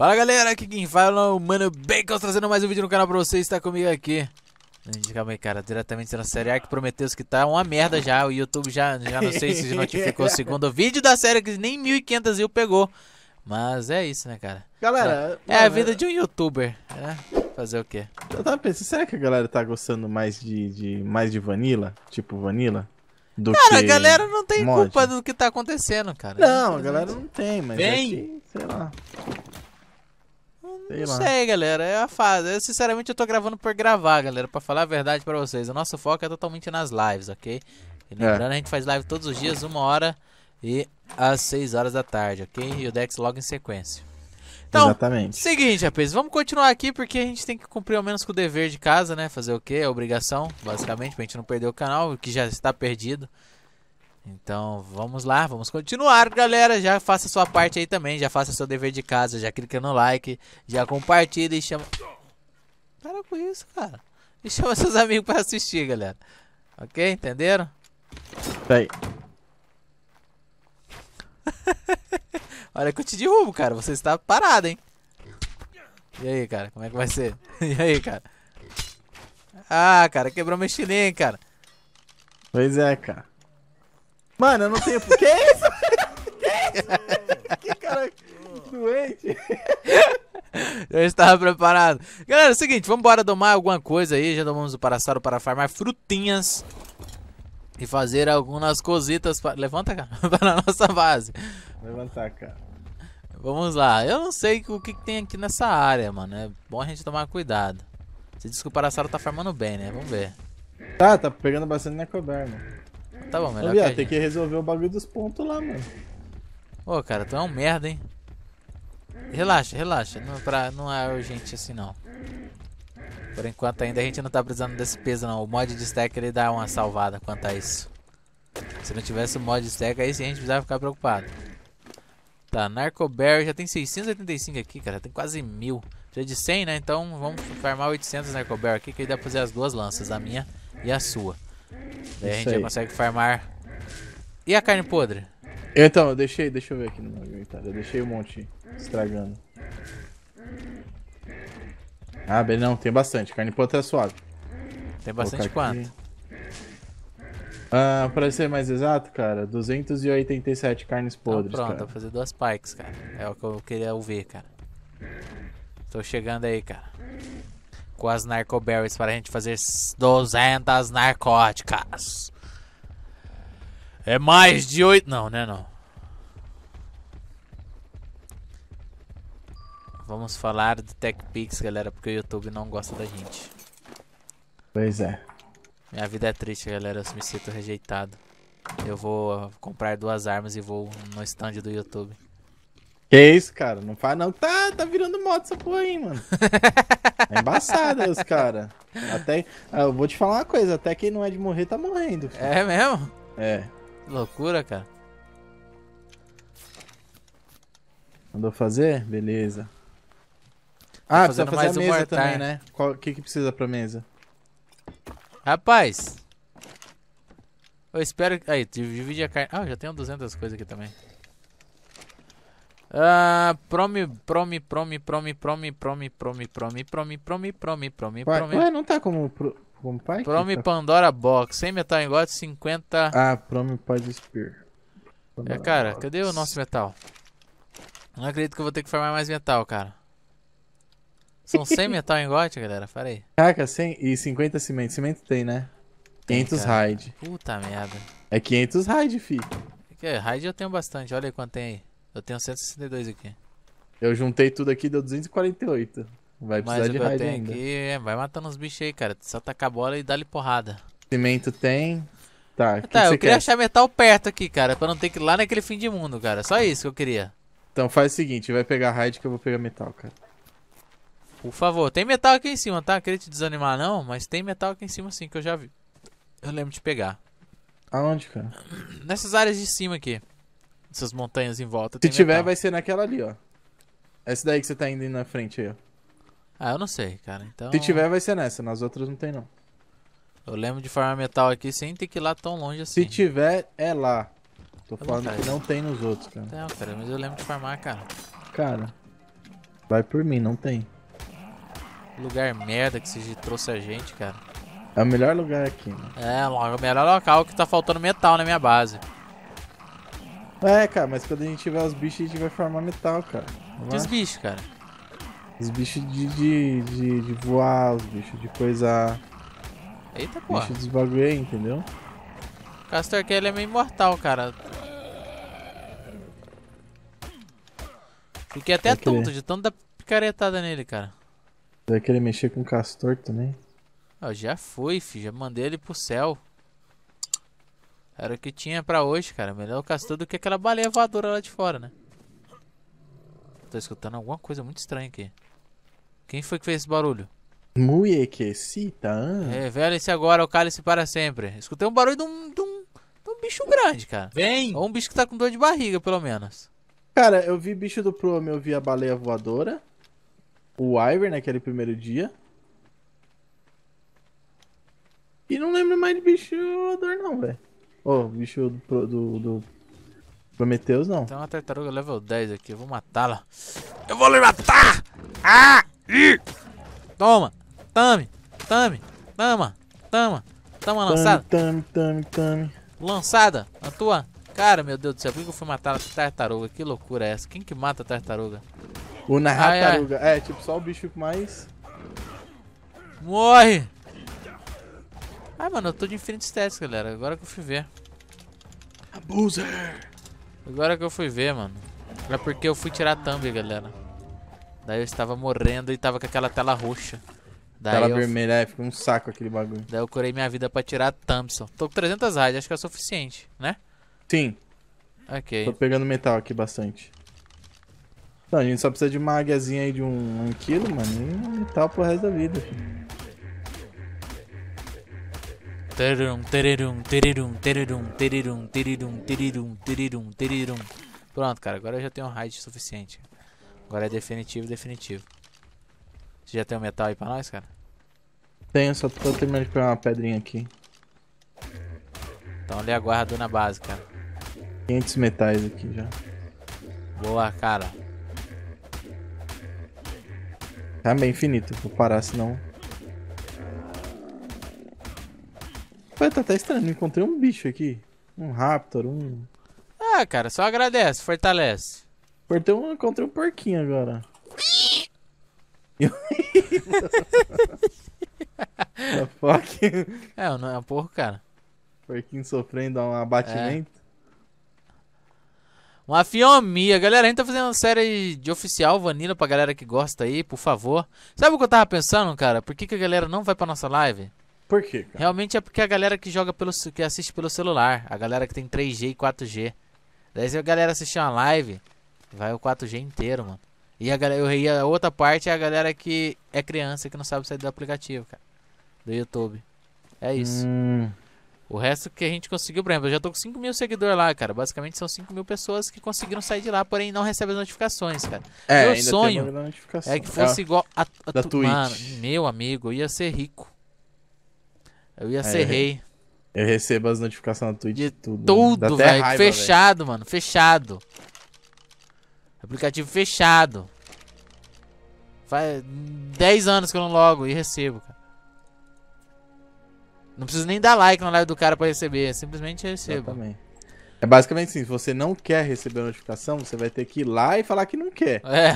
Fala galera, aqui quem fala é o Mano trazendo mais um vídeo no canal pra vocês, tá comigo aqui Calma aí cara, diretamente na série A que Prometeus que tá uma merda já, o YouTube já, já não sei se notificou o segundo vídeo da série que nem 1.500 eu pegou Mas é isso né cara Galera... É, é a vida é de um YouTuber, né? Fazer o quê? Eu tava pensando, será que a galera tá gostando mais de, de mais de Vanilla? Tipo Vanilla? do cara, a galera não tem mod. culpa do que tá acontecendo, cara. Não, a galera não tem, mas é Vem. sei lá. Sei não lá. sei, galera. É a fase. Eu, sinceramente, eu tô gravando por gravar, galera. Pra falar a verdade pra vocês. O nosso foco é totalmente nas lives, ok? E é. lembrando, é. a gente faz live todos os dias, uma hora e às 6 horas da tarde, ok? E o Dex logo em sequência. Então, Exatamente. seguinte, rapaz, vamos continuar aqui porque a gente tem que cumprir ao menos com o dever de casa, né? Fazer o quê? É obrigação, basicamente, pra gente não perder o canal, que já está perdido. Então vamos lá, vamos continuar, galera. Já faça sua parte aí também, já faça seu dever de casa, já clica no like, já compartilha e chama. Para com isso, cara. E chama seus amigos para assistir, galera. Ok? Entenderam? Peraí. Olha que eu te derrubo, cara. Você está parado, hein? E aí, cara? Como é que vai ser? e aí, cara? Ah, cara, quebrou meu estilingue, cara. Pois é, cara. Mano, eu não tenho. que isso? que isso? que cara doente? Eu estava preparado. Galera, é o seguinte, vamos embora domar alguma coisa aí. Já domamos o Parasauro para farmar frutinhas. E fazer algumas cositas Levanta, cara. para a nossa base. Levantar, cara. Vamos lá. Eu não sei o que, que, tem aqui nessa área, mano. É bom a gente tomar cuidado. Você disse que o Parasauro tá farmando bem, né? Vamos ver. Tá, tá pegando bastante na coberta. Tá bom, melhor Olha, que tem que resolver o bagulho dos pontos lá, mano. Ô, cara, tu é um merda, hein? Relaxa, relaxa. Não, pra, não é urgente assim, não. Por enquanto ainda a gente não tá precisando desse peso, não. O mod de stack, ele dá uma salvada quanto a isso. Se não tivesse o mod de stack, aí sim a gente precisava ficar preocupado. Tá, Narcoberry já tem 685 aqui, cara. Tem quase mil. Já é de 100, né? Então vamos farmar 800 Narcoberry aqui, que aí dá pra fazer as duas lanças, a minha e a sua. Daí a gente aí. já consegue farmar. E a carne podre? Então, eu deixei, deixa eu ver aqui no meu inventário. Eu deixei um monte estragando. Ah, bem, não, tem bastante. Carne podre é suave. Tem bastante quanto? Ah, pra ser mais exato, cara, 287 carnes podres. Ah, pronto, cara. vou fazer duas pikes, cara. É o que eu queria ouvir, cara. Tô chegando aí, cara com as Berries para a gente fazer 200 narcóticas. É mais de oito... Não, né não. Vamos falar de TechPix, galera, porque o YouTube não gosta da gente. Pois é. Minha vida é triste, galera. Eu me sinto rejeitado. Eu vou ah, comprar duas armas e vou no stand do YouTube. Que isso, cara? Não faz não. Tá, tá virando moto essa porra aí, mano. É embaçada os cara. Até, ah, eu vou te falar uma coisa, até quem não é de morrer tá morrendo. É mesmo? É. Loucura, cara. Mandou fazer? Beleza. Tá ah, precisa fazer mais a mesa também, né? O né? que que precisa pra mesa? Rapaz. Eu espero... que Aí, divide a carne... Ah, já tenho 200 coisas aqui também. Uh, promi, promi, promi, promi, promi, promi, promi, promi, promi, promi, promi, promi, promi. Ué, não tá como, como pai? Promi Pandora Box, sem metal em God, 50... Ah, Promi Paz Spear. É, cara, cadê o nosso metal? Não acredito que eu vou ter que farmar mais metal, cara. São 100 metal em God, galera, farei. Caraca, 100 e 50 cimento. Cimento tem, né? Tem, 500 cara. raid. Puta merda. É 500 raid, fi. Que, raid eu tenho bastante, olha aí quanto tem aí. Eu tenho 162 aqui. Eu juntei tudo aqui, deu 248. Vai precisar Mas de raid ainda. Aqui, é, vai matando os bichos aí, cara. Só tacar a bola e dá-lhe porrada. Cimento tem. Tá, ah, que tá que eu queria quer? achar metal perto aqui, cara, pra não ter que ir lá naquele fim de mundo, cara. Só isso que eu queria. Então faz o seguinte, vai pegar raid que eu vou pegar metal, cara. Por favor, tem metal aqui em cima, tá? Não queria te desanimar não, mas tem metal aqui em cima sim, que eu já vi. Eu lembro de pegar. Aonde, cara? Nessas áreas de cima aqui. Essas montanhas em volta. Se tiver, metal. vai ser naquela ali, ó. Essa daí que você tá indo na frente aí, ó. Ah, eu não sei, cara. Então... Se tiver, vai ser nessa. Nas outras não tem, não. Eu lembro de farmar metal aqui sem ter que ir lá tão longe assim. Se tiver, é lá. Tô eu falando que não tem nos outros, cara. Não, cara, mas eu lembro de farmar, cara. Cara, vai por mim, não tem. Lugar merda que você trouxe a gente, cara. É o melhor lugar aqui. Né? É, o melhor local que tá faltando metal na minha base. É, cara, mas quando a gente tiver os bichos, a gente vai formar metal, cara. que os é? bichos, cara? Os bichos de, de, de, de, voar, os bichos de coisar. Eita porra. Bicho dos bagulho aí, entendeu? Castor que ele é meio imortal, cara. Fiquei até vai tonto querer. de tanta picaretada nele, cara. Vai querer mexer com o castor também? Ah, já foi, filho. Já mandei ele pro céu. Era o que tinha pra hoje, cara. Melhor o castor do que aquela baleia voadora lá de fora, né? Tô escutando alguma coisa muito estranha aqui. Quem foi que fez esse barulho? Muie que cita. Revela-se ah. é, agora o cálice para sempre. Escutei um barulho de um, de, um, de um bicho grande, cara. Vem! Ou um bicho que tá com dor de barriga, pelo menos. Cara, eu vi bicho do Plume, eu vi a baleia voadora. O Iver naquele primeiro dia. E não lembro mais de bicho voador, não, velho. Oh, bicho do, do, do Prometheus não. Tem uma tartaruga level 10 aqui, eu vou matá-la. Eu vou lhe matar! Ah! Ih! Toma! Tame! Tame! Tama! Tama! Tama lançada! Tame, tame, tame! Lançada! A tua cara, meu Deus do céu, por que eu fui matar a tartaruga? Que loucura é essa? Quem que mata a tartaruga? O Narrataruga. É, tipo, só o bicho mais. Morre! Ai, ah, mano, eu tô de Infinity Stats, galera. Agora que eu fui ver. Abuser! Agora que eu fui ver, mano. É porque eu fui tirar a thumb, galera. Daí eu estava morrendo e tava com aquela tela roxa. Daí tela eu... vermelha, é, fica um saco aquele bagulho. Daí eu curei minha vida pra tirar a thumb, só. Tô com 300 raids, acho que é o suficiente, né? Sim. Ok. Tô pegando metal aqui bastante. Não, a gente só precisa de uma águiazinha aí de um, um quilo, mano, e metal pro resto da vida, filho. Tererum, tererum, tererum, tererum, tererum, tererum, tererum, tererum, tererum. Pronto, cara, agora eu já tenho um raid suficiente. Agora é definitivo, definitivo. Você já tem um metal aí pra nós, cara? Tenho, só tô terminando de pegar uma pedrinha aqui. Então ali aguardo na base, cara. 500 metais aqui já. Boa, cara. Tá infinito, vou parar senão foi tá até estranho. Encontrei um bicho aqui. Um raptor, um. Ah, cara, só agradece, fortalece. Encontrei um, encontrei um porquinho agora. fuck? É, não é um porco, cara. Porquinho sofrendo um abatimento. É. Uma fiomia. Galera, a gente tá fazendo uma série de oficial vanilla pra galera que gosta aí, por favor. Sabe o que eu tava pensando, cara? Por que, que a galera não vai pra nossa live? Por quê? Cara? Realmente é porque a galera que joga pelo que assiste pelo celular, a galera que tem 3G e 4G. Daí se a galera assistir uma live, vai o 4G inteiro, mano. E a, galera, a outra parte é a galera que é criança que não sabe sair do aplicativo, cara. Do YouTube. É isso. Hum. O resto que a gente conseguiu, por exemplo, eu já tô com 5 mil seguidores lá, cara. Basicamente são 5 mil pessoas que conseguiram sair de lá, porém não recebem as notificações, cara. É, meu sonho é que fosse ah, igual a, a da tu, Twitch. Mano, meu amigo, eu ia ser rico. Eu ia ser é, rei. Eu recebo as notificações na Twitch de tudo. Tudo, velho. fechado, véio. mano. Fechado. Aplicativo fechado. Faz 10 anos que eu não logo e recebo, cara. Não preciso nem dar like na live do cara pra receber. Simplesmente recebo. Exatamente. É basicamente assim, se você não quer receber a notificação, você vai ter que ir lá e falar que não quer. É.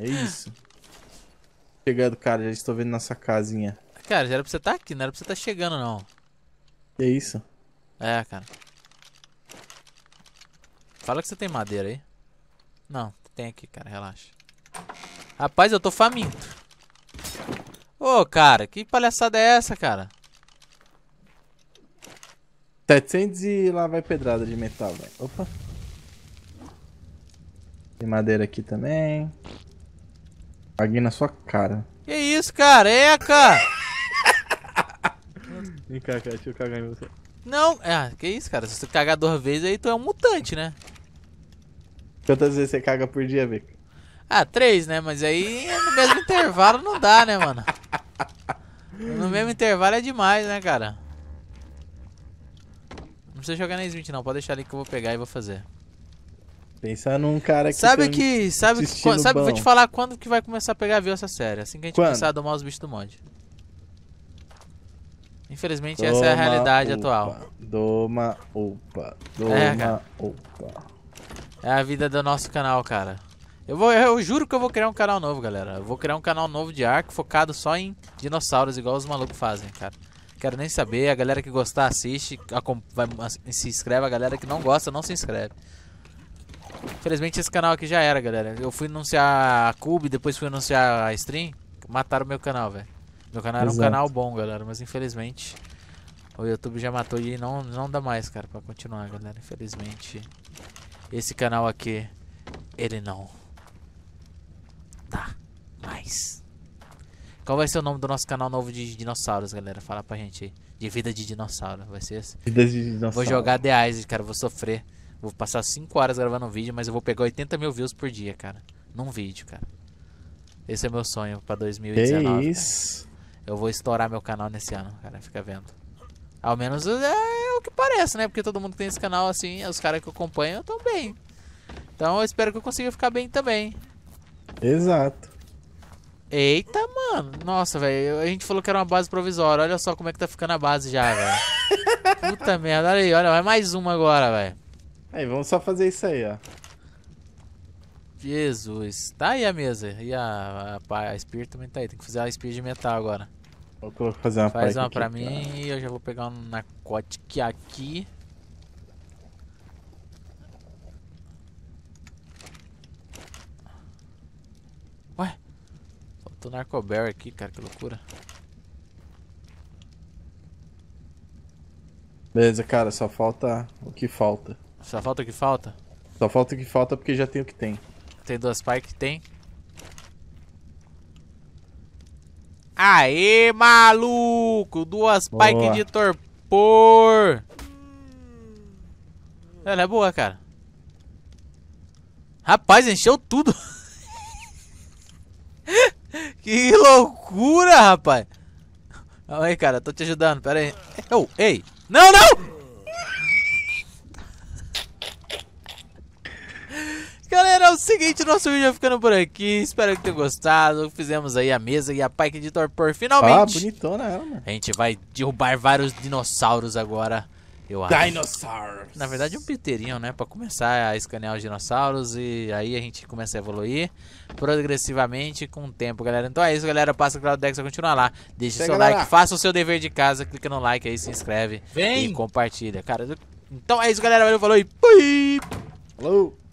é isso. Chegando, cara, já estou vendo nossa casinha. Cara, já era pra você estar tá aqui, não era pra você estar tá chegando, não. Que isso? É, cara. Fala que você tem madeira aí. Não, tem aqui, cara, relaxa. Rapaz, eu tô faminto. Ô, oh, cara, que palhaçada é essa, cara? 700 e lá vai pedrada de metal, velho. Opa. Tem madeira aqui também. Paguei na sua cara. Que isso, cara? É, cara! Vem cá, cara, deixa eu cagar em você. Não, é que isso, cara. Se você cagar duas vezes, aí tu é um mutante, né? Quantas vezes você caga por dia, Vic? Ah, três, né? Mas aí no mesmo intervalo não dá, né, mano? No mesmo intervalo é demais, né, cara? Não precisa jogar na Smith, não. Pode deixar ali que eu vou pegar e vou fazer. Pensar num cara que. Sabe que. Sabe, que, sabe bom. vou te falar quando que vai começar a pegar view essa série. Assim que a gente quando? começar a domar os bichos do monte. Infelizmente toma, essa é a realidade upa, atual. Doma, opa, doma, é, opa. É a vida do nosso canal, cara. Eu, vou, eu juro que eu vou criar um canal novo, galera. Eu vou criar um canal novo de arco focado só em dinossauros, igual os malucos fazem, cara. Quero nem saber. A galera que gostar assiste, vai, se inscreve. A galera que não gosta não se inscreve. Infelizmente esse canal aqui já era, galera. Eu fui anunciar a Cube, depois fui anunciar a Stream. Mataram meu canal, velho. Meu canal Exato. era um canal bom, galera, mas infelizmente o YouTube já matou e não, não dá mais, cara, pra continuar, galera. Infelizmente, esse canal aqui, ele não dá mais. Qual vai ser o nome do nosso canal novo de dinossauros, galera? Fala pra gente aí. De vida de dinossauro, vai ser esse? Vida de dinossauro. Vou jogar The Ice, cara, vou sofrer. Vou passar 5 horas gravando um vídeo, mas eu vou pegar 80 mil views por dia, cara. Num vídeo, cara. Esse é meu sonho pra 2019. Que isso? Cara. Eu vou estourar meu canal nesse ano, cara. Fica vendo. Ao menos é, é o que parece, né? Porque todo mundo que tem esse canal, assim, é os caras que eu acompanho estão bem. Então eu espero que eu consiga ficar bem também. Exato. Eita, mano. Nossa, velho. A gente falou que era uma base provisória. Olha só como é que tá ficando a base já, velho. Puta merda. Olha aí, olha. Vai mais uma agora, velho. Aí, vamos só fazer isso aí, ó. Jesus. Tá aí a mesa. E a, a, a Spear também tá aí. Tem que fazer a Spear de metal agora. Vou fazer uma Faz uma aqui, pra tá? mim e eu já vou pegar um narcotic aqui. Ué? Faltou narcobear aqui, cara, que loucura. Beleza, cara, só falta o que falta. Só falta o que falta? Só falta o que falta porque já tem o que tem. Tem duas pai que tem? Aê, maluco! Duas boa. de torpor! Ela é boa, cara. Rapaz, encheu tudo. que loucura, rapaz. Calma aí, cara. Tô te ajudando. Pera aí. Oh, ei. Não, não! seguinte, nosso vídeo vai ficando por aqui. Espero que tenham gostado. Fizemos aí a mesa e a Pike de Torpor finalmente. Ah, bonitona ela, mano. A gente vai derrubar vários dinossauros agora. Eu acho. Dinossauros. Na verdade, um piteirinho, né? Pra começar a escanear os dinossauros e aí a gente começa a evoluir progressivamente com o tempo, galera. Então é isso, galera. Passa o Claudex a continuar lá. Deixa o seu galera. like, faça o seu dever de casa, clica no like aí, se inscreve Vem. e compartilha. Cara, então é isso, galera. Valeu, falou e fui! Falou!